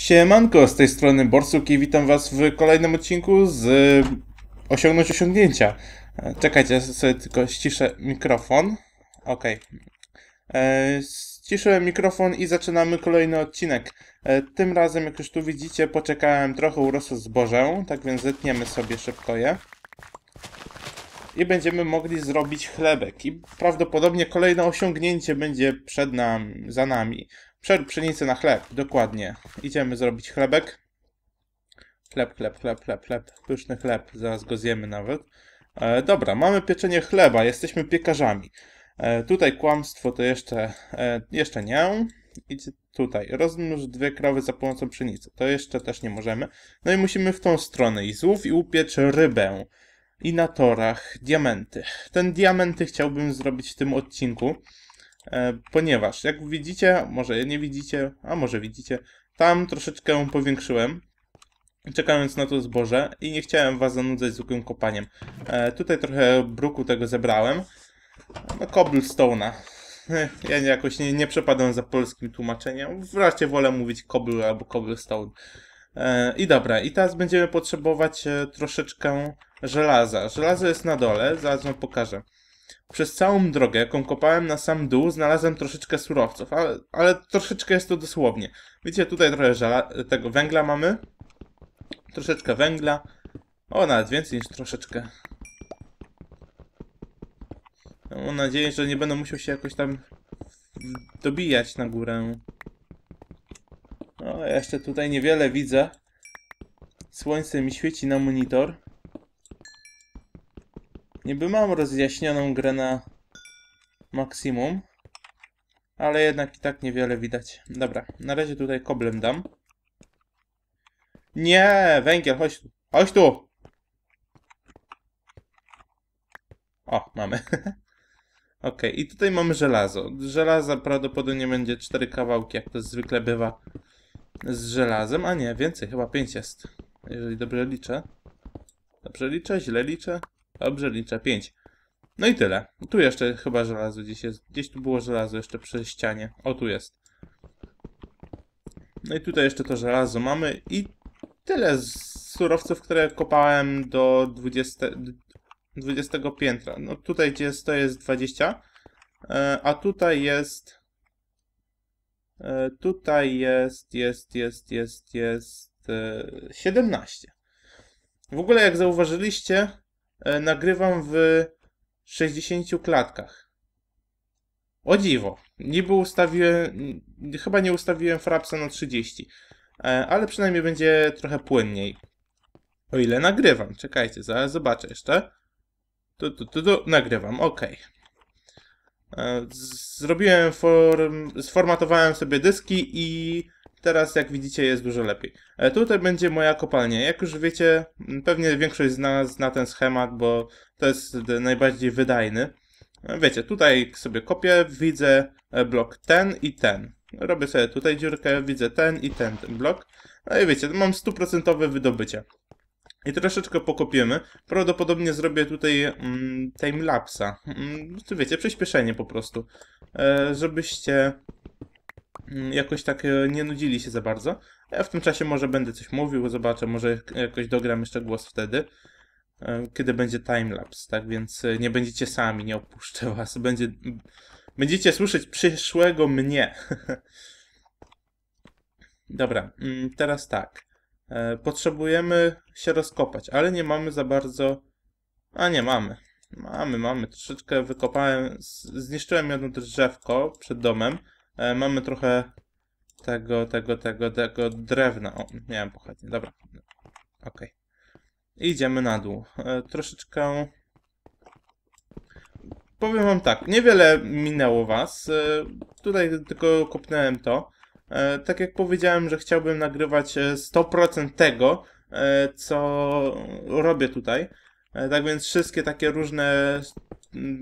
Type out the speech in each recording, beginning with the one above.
Siemanko, z tej strony Borsuk i witam was w kolejnym odcinku z e, Osiągnąć Osiągnięcia. E, czekajcie, sobie tylko ściszę mikrofon. Ok. E, ściszyłem mikrofon i zaczynamy kolejny odcinek. E, tym razem, jak już tu widzicie, poczekałem trochę urosło zboże, tak więc zetniemy sobie szybko je. I będziemy mogli zrobić chlebek. I prawdopodobnie kolejne osiągnięcie będzie przed nami, za nami. Przerób pszenicę na chleb, dokładnie. Idziemy zrobić chlebek. Chleb, chleb, chleb, chleb, chleb. Pyszny chleb, zaraz go zjemy nawet. E, dobra, mamy pieczenie chleba, jesteśmy piekarzami. E, tutaj kłamstwo to jeszcze, e, jeszcze nie. I tutaj, rozmnóż dwie krowy za pomocą pszenicy. To jeszcze też nie możemy. No i musimy w tą stronę i złów i upiecz rybę. I na torach diamenty. Ten diamenty chciałbym zrobić w tym odcinku. E, ponieważ jak widzicie, może nie widzicie, a może widzicie, tam troszeczkę powiększyłem, czekając na to zboże i nie chciałem Was zanudzać zwykłym kopaniem. E, tutaj trochę bruku tego zebrałem, no cobblestone'a. Ja jakoś nie, nie przepadam za polskim tłumaczeniem, wreszcie wolę mówić cobble albo cobblestone. E, I dobra, i teraz będziemy potrzebować troszeczkę żelaza. Żelazo jest na dole, zaraz wam pokażę. Przez całą drogę, jaką kopałem na sam dół, znalazłem troszeczkę surowców, ale, ale troszeczkę jest to dosłownie. Widzicie, tutaj trochę żala, tego węgla mamy. Troszeczkę węgla. O, nawet więcej niż troszeczkę. No, mam nadzieję, że nie będę musiał się jakoś tam dobijać na górę. No, jeszcze tutaj niewiele widzę. Słońce mi świeci na monitor. Niby mam rozjaśnioną grę na maksimum, ale jednak i tak niewiele widać. Dobra, na razie tutaj koblem dam. Nie, węgiel, chodź tu. Chodź tu! O, mamy. ok, i tutaj mamy żelazo. Żelaza prawdopodobnie będzie cztery kawałki, jak to zwykle bywa z żelazem. A nie, więcej, chyba pięć jest. Jeżeli dobrze liczę. Dobrze liczę, źle liczę. Dobrze, liczę 5. No i tyle. Tu jeszcze chyba żelazo gdzieś jest. Gdzieś tu było żelazo jeszcze przy ścianie. O, tu jest. No i tutaj jeszcze to żelazo mamy i tyle surowców, które kopałem do 20, 20 piętra. No tutaj gdzie jest, to jest 20, e, a tutaj jest... E, tutaj jest, jest, jest, jest, jest 17. E, w ogóle jak zauważyliście, E, nagrywam w 60 klatkach. O dziwo. Niby ustawiłem, chyba nie ustawiłem frapsa na 30, e, ale przynajmniej będzie trochę płynniej. O ile nagrywam. Czekajcie, zaraz zobaczę jeszcze. Tu, tu, tu, tu. Nagrywam, ok. E, zrobiłem, form, sformatowałem sobie dyski i Teraz, jak widzicie, jest dużo lepiej. E, tutaj będzie moja kopalnia. Jak już wiecie, pewnie większość z nas zna ten schemat, bo to jest najbardziej wydajny. E, wiecie, tutaj sobie kopię, widzę e, blok ten i ten. Robię sobie tutaj dziurkę, widzę ten i ten, ten blok. No i wiecie, mam stuprocentowe wydobycie. I troszeczkę pokopiemy. Prawdopodobnie zrobię tutaj mm, timelapsa. Mm, wiecie, przyspieszenie po prostu. E, żebyście Mm, jakoś tak e, nie nudzili się za bardzo. Ja w tym czasie może będę coś mówił, zobaczę, może jakoś dogram jeszcze głos wtedy, e, kiedy będzie timelapse, tak więc e, nie będziecie sami, nie opuszczę was, będzie, będziecie słyszeć przyszłego mnie. Dobra, mm, teraz tak. Potrzebujemy się rozkopać, ale nie mamy za bardzo... A nie, mamy. Mamy, mamy. Troszeczkę wykopałem, zniszczyłem jedno drzewko przed domem, E, mamy trochę tego, tego, tego, tego drewna. O, miałem pochodnie, dobra. Okej. Idziemy na dół. E, troszeczkę... Powiem wam tak, niewiele minęło was. E, tutaj tylko kopnąłem to. E, tak jak powiedziałem, że chciałbym nagrywać 100% e, tego, e, co robię tutaj. E, tak więc wszystkie takie różne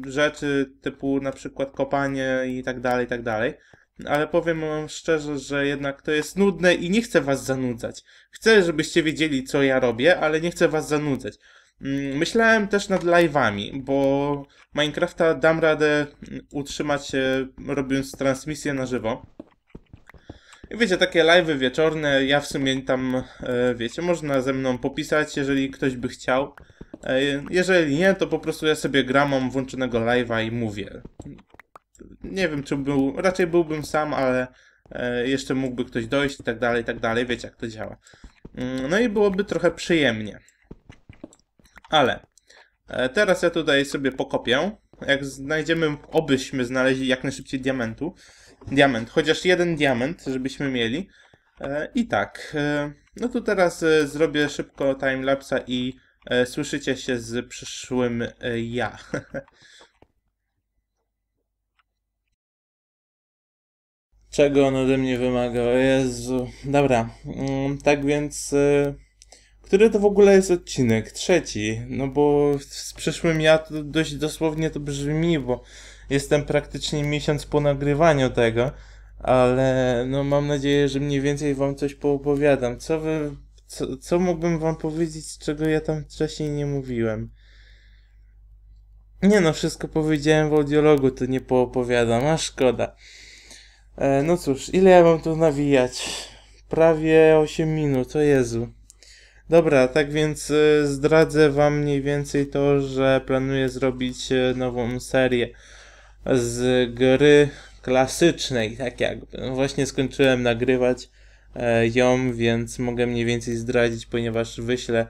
rzeczy, typu na przykład kopanie i tak dalej, i tak dalej ale powiem wam szczerze, że jednak to jest nudne i nie chcę was zanudzać. Chcę, żebyście wiedzieli, co ja robię, ale nie chcę was zanudzać. Mm, myślałem też nad live'ami, bo Minecrafta dam radę mm, utrzymać robiąc transmisję na żywo. I wiecie, takie live'y wieczorne, ja w sumie tam, e, wiecie, można ze mną popisać, jeżeli ktoś by chciał. E, jeżeli nie, to po prostu ja sobie gram, mam włączonego live'a i mówię nie wiem, czy był, raczej byłbym sam, ale e, jeszcze mógłby ktoś dojść i tak dalej, i tak dalej. Wiecie, jak to działa. Mm, no i byłoby trochę przyjemnie. Ale e, teraz ja tutaj sobie pokopię. Jak znajdziemy, obyśmy znaleźli jak najszybciej diamentu, diament, chociaż jeden diament, żebyśmy mieli. E, I tak, no to teraz zrobię szybko timelapsa i słyszycie się z przyszłym ja. czego on ode mnie wymaga. O Jezu. Dobra, mm, tak więc... Y, który to w ogóle jest odcinek? Trzeci. No bo z przyszłym ja to dość dosłownie to brzmi, bo jestem praktycznie miesiąc po nagrywaniu tego, ale no mam nadzieję, że mniej więcej wam coś poopowiadam. Co wy... Co, co mógłbym wam powiedzieć, czego ja tam wcześniej nie mówiłem? Nie no, wszystko powiedziałem w audiologu, to nie poopowiadam, a szkoda. E, no cóż, ile ja mam tu nawijać? Prawie 8 minut, o Jezu. Dobra, tak więc e, zdradzę wam mniej więcej to, że planuję zrobić e, nową serię z gry klasycznej, tak jakby. No właśnie skończyłem nagrywać ją, więc mogę mniej więcej zdradzić, ponieważ wyślę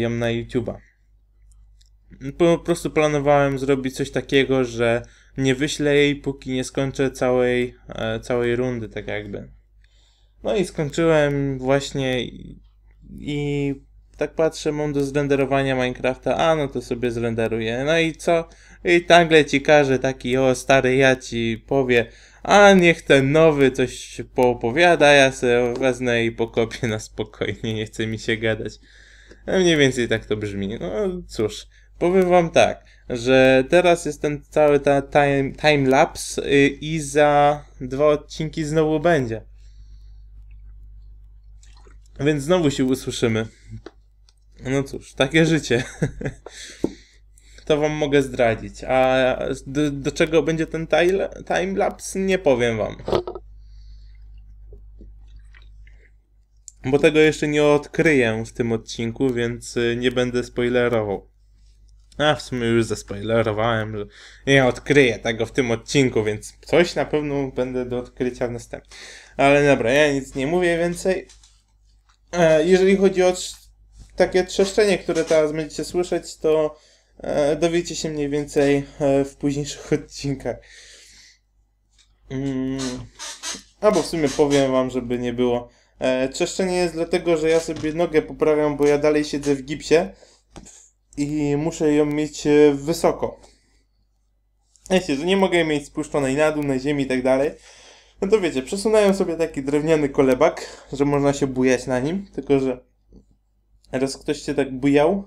ją na YouTube'a. Po prostu planowałem zrobić coś takiego, że nie wyślę jej, póki nie skończę całej, e, całej rundy, tak jakby. No i skończyłem właśnie i, tak patrzę, mam do zrenderowania Minecrafta, a no to sobie zrenderuję. No i co? I nagle ci każe taki, o stary, ja ci powie, a niech ten nowy coś poopowiada, ja se wezmę i pokopię na spokojnie, nie chce mi się gadać. No mniej więcej tak to brzmi. No cóż, powiem wam tak że teraz jest ten cały ta time, time lapse y, i za dwa odcinki znowu będzie. Więc znowu się usłyszymy. No cóż, takie życie. to wam mogę zdradzić. A do, do czego będzie ten time lapse nie powiem wam. Bo tego jeszcze nie odkryję w tym odcinku, więc y, nie będę spoilerował. A w sumie już zaspoilerowałem, że nie odkryję tego w tym odcinku, więc coś na pewno będę do odkrycia w następnym. Ale dobra, ja nic nie mówię więcej. E, jeżeli chodzi o takie trzeszczenie, które teraz będziecie słyszeć, to e, dowiecie się mniej więcej e, w późniejszych odcinkach. Mm, albo w sumie powiem wam, żeby nie było. E, trzeszczenie jest dlatego, że ja sobie nogę poprawiam, bo ja dalej siedzę w gipsie i muszę ją mieć e, wysoko. Wiecie, że nie mogę jej mieć spuszczonej na dół, na ziemi i tak dalej. No to wiecie, przesunają sobie taki drewniany kolebak, że można się bujać na nim, tylko że raz ktoś się tak bujał.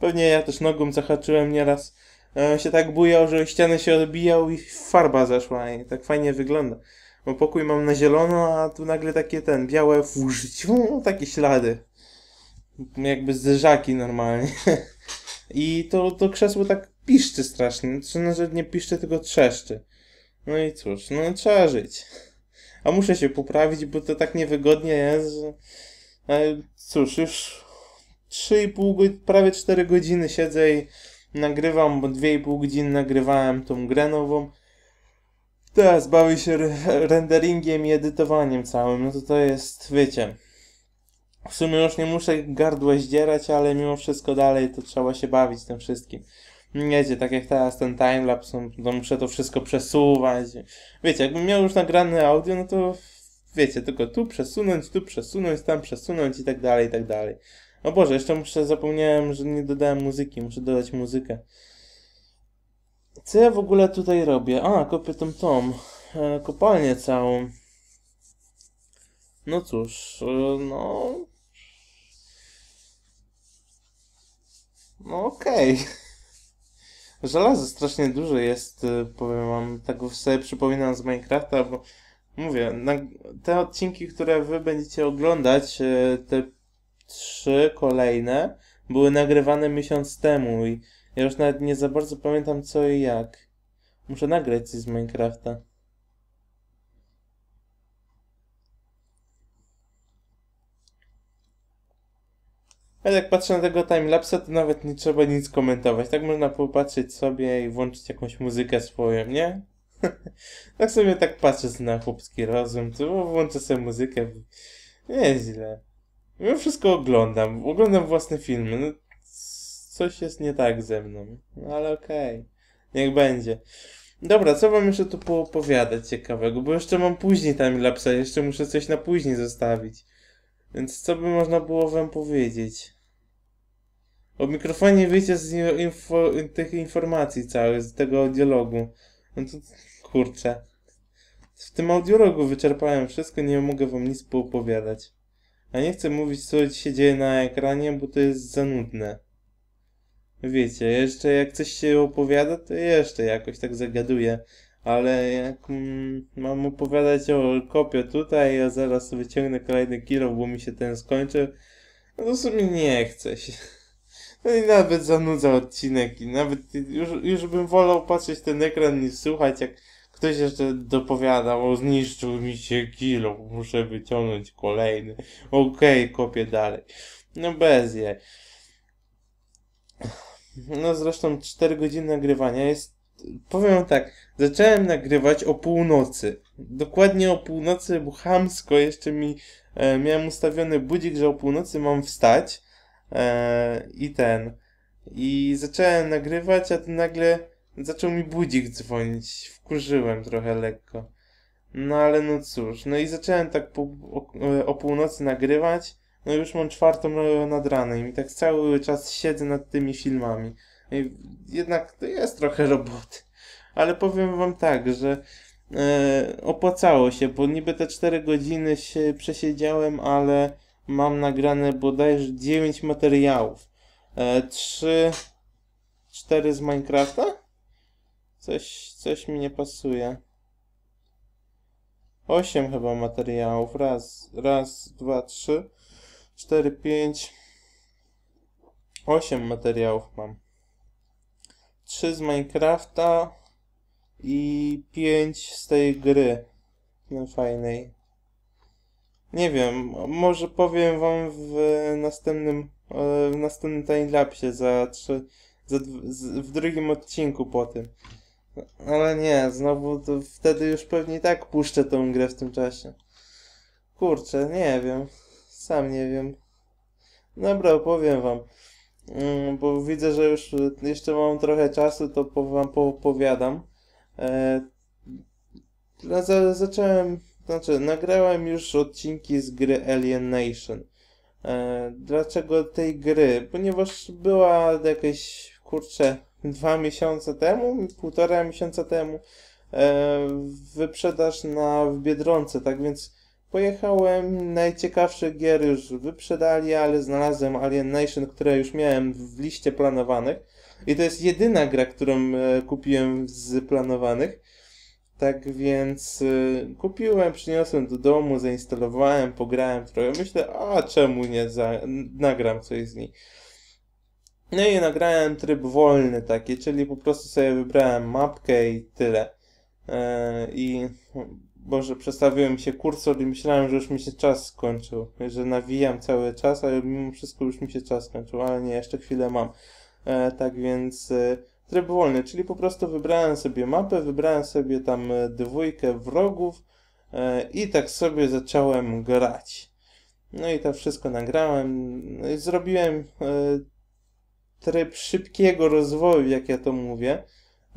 Pewnie ja też nogą zahaczyłem nieraz. E, się tak bujał, że ściany się odbijał i farba zeszła i tak fajnie wygląda. Bo pokój mam na zielono, a tu nagle takie ten, białe w użyciu, takie ślady. Jakby z normalnie. I to, to krzesło tak piszczy strasznie. Czy znaczy, że nie piszczy, tylko trzeszczy. No i cóż, no trzeba żyć. A muszę się poprawić, bo to tak niewygodnie jest, że... Ale cóż, już 3,5, prawie 4 godziny siedzę i nagrywam, bo 2,5 godziny nagrywałem tą grę nową. Teraz bawię się renderingiem i edytowaniem całym, no to to jest, wiecie, w sumie już nie muszę gardła zdzierać, ale mimo wszystko dalej to trzeba się bawić tym wszystkim. Wiecie, tak jak teraz ten timelapse, no, to muszę to wszystko przesuwać. Wiecie, jakbym miał już nagrane audio, no to wiecie, tylko tu przesunąć, tu przesunąć, tam przesunąć i tak dalej, i tak dalej. O Boże, jeszcze muszę, zapomniałem, że nie dodałem muzyki, muszę dodać muzykę. Co ja w ogóle tutaj robię? A, kopię tą tom, e, kopalnię całą. No cóż, e, no No okej. Okay. Żelazo strasznie dużo jest, y, powiem wam, tak sobie przypominam z Minecrafta, bo mówię, te odcinki, które wy będziecie oglądać, y, te trzy kolejne, były nagrywane miesiąc temu i ja już nawet nie za bardzo pamiętam co i jak. Muszę nagrać coś z Minecrafta. Ale jak patrzę na tego timelapsa, to nawet nie trzeba nic komentować. Tak można popatrzeć sobie i włączyć jakąś muzykę swoją, nie? tak sobie tak patrzę na chłopski rozum, to włączę sobie muzykę. Nie źle. Ja wszystko oglądam. Oglądam własne filmy. No, coś jest nie tak ze mną. No, ale okej. Okay. Niech będzie. Dobra, co wam jeszcze tu poopowiadać ciekawego? Bo jeszcze mam później timelapsa, jeszcze muszę coś na później zostawić. Więc co by można było wam powiedzieć? O mikrofonie wiecie z info, tych informacji całych, z tego audiologu. No to kurczę. W tym audiologu wyczerpałem wszystko, nie mogę wam nic poopowiadać. A nie chcę mówić, co się dzieje na ekranie, bo to jest za nudne. Wiecie, jeszcze jak coś się opowiada, to jeszcze jakoś tak zagaduję ale jak mm, mam opowiadać o kopie tutaj, ja zaraz wyciągnę kolejny kilo, bo mi się ten skończył, no to w sumie nie chce się. No i nawet zanudza odcinek i nawet już, już bym wolał patrzeć ten ekran niż słuchać, jak ktoś jeszcze dopowiadał, o zniszczył mi się kilo, muszę wyciągnąć kolejny. Okej, okay, kopię dalej. No bez je. No zresztą 4 godziny nagrywania jest powiem tak, zacząłem nagrywać o północy. Dokładnie o północy, bo hamsko jeszcze mi e, miałem ustawiony budzik, że o północy mam wstać e, i ten. I zacząłem nagrywać, a to nagle zaczął mi budzik dzwonić. Wkurzyłem trochę lekko. No ale no cóż, no i zacząłem tak po, o, o północy nagrywać. No już mam czwartą nad ranem i tak cały czas siedzę nad tymi filmami jednak to jest trochę roboty. Ale powiem wam tak, że e, opłacało się, bo niby te 4 godziny się przesiedziałem, ale mam nagrane bodajże 9 materiałów. E, 3, 4 z Minecrafta? Coś, coś mi nie pasuje. 8 chyba materiałów. Raz, raz, dwa, trzy, cztery, pięć. 8 materiałów mam. 3 z Minecrafta i 5 z tej gry no, fajnej. Nie wiem, może powiem wam w następnym e, w następnym timelapsie za 3 za, w drugim odcinku po tym. Ale nie, znowu to wtedy już pewnie i tak puszczę tą grę w tym czasie. Kurczę, nie wiem. Sam nie wiem. Dobra, powiem wam. Mm, bo widzę, że już y, jeszcze mam trochę czasu, to wam poopowiadam. E, zacząłem, znaczy nagrałem już odcinki z gry Alienation. E, dlaczego tej gry? Ponieważ była jakieś, kurczę, dwa miesiące temu, półtora miesiąca temu e, wyprzedaż na w Biedronce, tak więc Pojechałem, najciekawsze gier już wyprzedali, ale znalazłem Alien Nation, które już miałem w liście planowanych. I to jest jedyna gra, którą e, kupiłem z planowanych. Tak więc e, kupiłem, przyniosłem do domu, zainstalowałem, pograłem trochę. Myślę, a czemu nie za... nagram coś z niej. No i nagrałem tryb wolny taki, czyli po prostu sobie wybrałem mapkę i tyle. E, I Boże, przestawiłem się kursor i myślałem, że już mi się czas skończył, że nawijam cały czas, ale mimo wszystko już mi się czas skończył, ale nie, jeszcze chwilę mam. E, tak więc e, tryb wolny, czyli po prostu wybrałem sobie mapę, wybrałem sobie tam e, dwójkę wrogów e, i tak sobie zacząłem grać. No i to wszystko nagrałem, no zrobiłem e, tryb szybkiego rozwoju, jak ja to mówię,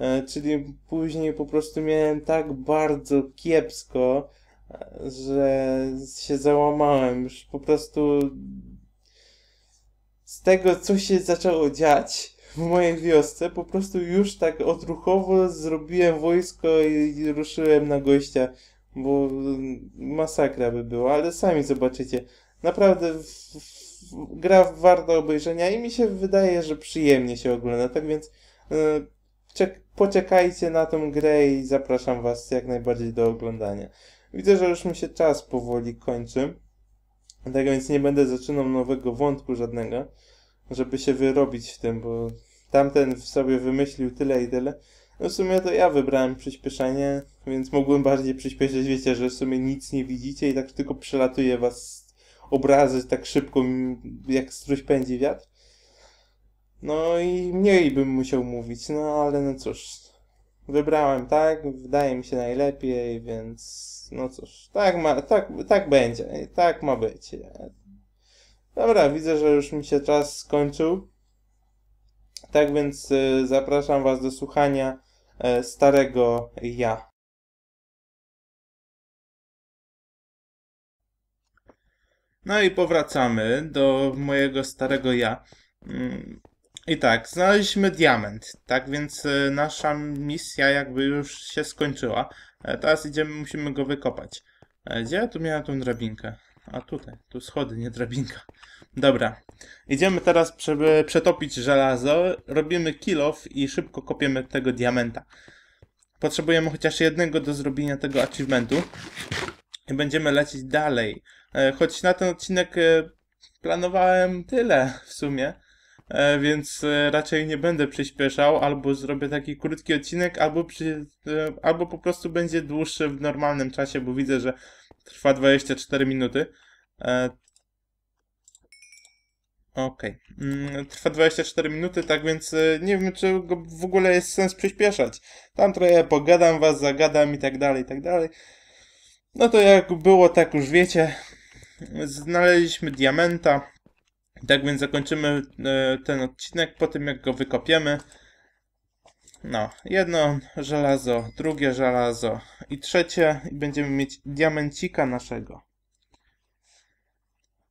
E, czyli później po prostu miałem tak bardzo kiepsko, e, że się załamałem. Już po prostu z tego, co się zaczęło dziać w mojej wiosce, po prostu już tak odruchowo zrobiłem wojsko i ruszyłem na gościa, bo masakra by była, ale sami zobaczycie. Naprawdę w, gra warta obejrzenia i mi się wydaje, że przyjemnie się ogląda, tak więc e, czek poczekajcie na tę grę i zapraszam Was jak najbardziej do oglądania. Widzę, że już mi się czas powoli kończy, tak więc nie będę zaczynał nowego wątku żadnego, żeby się wyrobić w tym, bo tamten w sobie wymyślił tyle i tyle. No w sumie to ja wybrałem przyspieszenie, więc mogłem bardziej przyspieszyć. Wiecie, że w sumie nic nie widzicie i tak tylko przelatuje was obrazy tak szybko, jak struś pędzi wiatr. No i mniej bym musiał mówić, no ale no cóż, wybrałem tak, wydaje mi się najlepiej, więc no cóż, tak ma, tak, tak będzie, tak ma być. Dobra, widzę, że już mi się czas skończył. Tak więc y, zapraszam Was do słuchania y, starego ja. No i powracamy do mojego starego ja. Mm. I tak, znaleźliśmy diament, tak więc e, nasza misja jakby już się skończyła. E, teraz idziemy, musimy go wykopać. E, gdzie ja tu miałem tą drabinkę? A tutaj, tu schody, nie drabinka. Dobra, idziemy teraz, żeby przetopić żelazo, robimy off i szybko kopiemy tego diamenta. Potrzebujemy chociaż jednego do zrobienia tego achievementu. I będziemy lecieć dalej. Choć na ten odcinek planowałem tyle w sumie, E, więc e, raczej nie będę przyspieszał, albo zrobię taki krótki odcinek, albo, przy, e, albo po prostu będzie dłuższy w normalnym czasie, bo widzę, że trwa 24 minuty. Ok, mm, Trwa 24 minuty, tak więc nie wiem, czy w ogóle jest sens przyspieszać. Tam trochę pogadam was, zagadam i tak dalej, i tak dalej. No to jak było, tak już wiecie. Znaleźliśmy diamenta. Tak więc zakończymy e, ten odcinek po tym, jak go wykopiemy. No, jedno żelazo, drugie żelazo i trzecie i będziemy mieć diamencika naszego.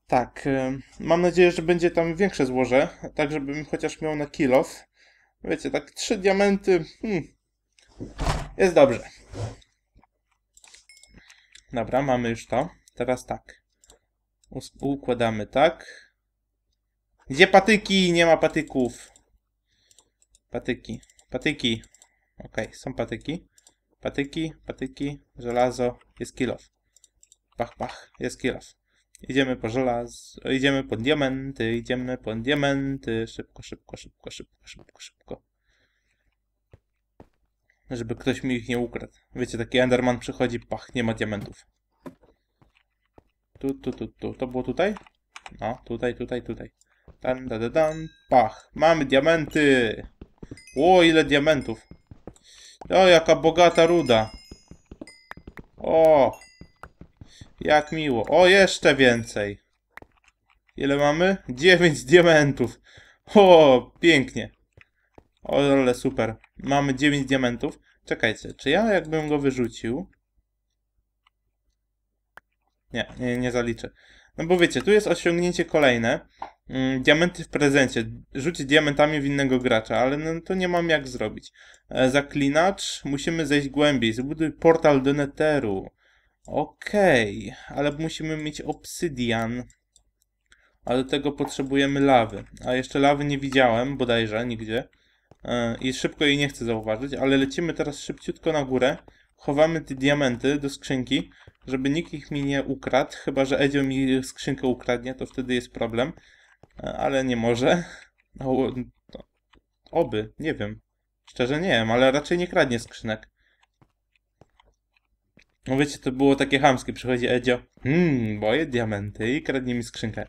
Tak, e, mam nadzieję, że będzie tam większe złoże, tak żebym chociaż miał na kilof. Wiecie, tak trzy diamenty, hmm, jest dobrze. Dobra, mamy już to. Teraz tak. Układamy tak. Gdzie patyki? Nie ma patyków. Patyki. Patyki. Ok, są patyki. Patyki, patyki, żelazo, jest kilof. Pach, pach, jest kilof. Idziemy po żelazo. idziemy po diamenty, idziemy po diamenty. Szybko, szybko, szybko, szybko, szybko, szybko. Żeby ktoś mi ich nie ukradł. Wiecie, taki Enderman przychodzi, pach, nie ma diamentów. Tu, tu, tu, tu. To było tutaj? No, tutaj, tutaj, tutaj. Tam, da, da, dam. Pach. Mamy diamenty. O, ile diamentów. O, jaka bogata ruda. O. Jak miło. O, jeszcze więcej. Ile mamy? 9 diamentów. O, pięknie. O, ale super. Mamy 9 diamentów. Czekajcie, czy ja jakbym go wyrzucił? Nie, nie, nie zaliczę. No bo wiecie, tu jest osiągnięcie kolejne. Mm, diamenty w prezencie, rzucić diamentami w innego gracza, ale no to nie mam jak zrobić. E, zaklinacz, musimy zejść głębiej, zbuduj portal do Netheru. Okej, okay, ale musimy mieć obsydian. A do tego potrzebujemy lawy. A jeszcze lawy nie widziałem, bodajże, nigdzie. E, I szybko jej nie chcę zauważyć, ale lecimy teraz szybciutko na górę. Chowamy te diamenty do skrzynki, żeby nikt ich mi nie ukradł, chyba że Edzio mi skrzynkę ukradnie, to wtedy jest problem ale nie może. O, no, oby, nie wiem. Szczerze nie wiem, ale raczej nie kradnie skrzynek. No wiecie, to było takie chamskie. Przychodzi Edzio. Hmm, boję diamenty i kradnie mi skrzynkę.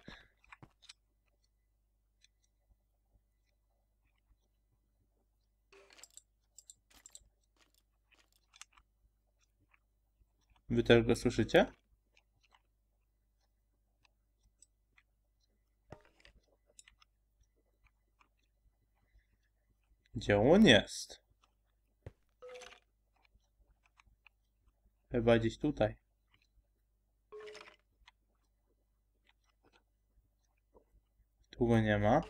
Wy też go słyszycie? Gdzie on jest? Chyba gdzieś tutaj. Tu go nie ma.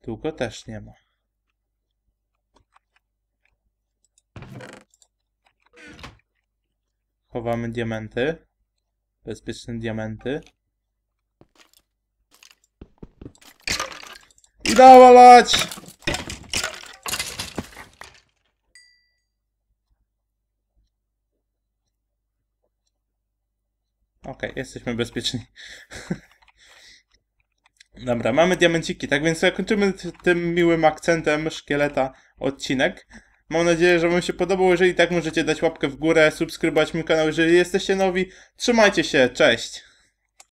Tu go też nie ma. Chowamy diamenty. Bezpieczne diamenty. dała lać! Okej, okay, jesteśmy bezpieczni. Dobra, mamy diamenciki, tak więc zakończymy tym miłym akcentem szkieleta odcinek. Mam nadzieję, że Wam się podobało. Jeżeli tak, możecie dać łapkę w górę, subskrybować mój kanał, jeżeli jesteście nowi. Trzymajcie się, cześć!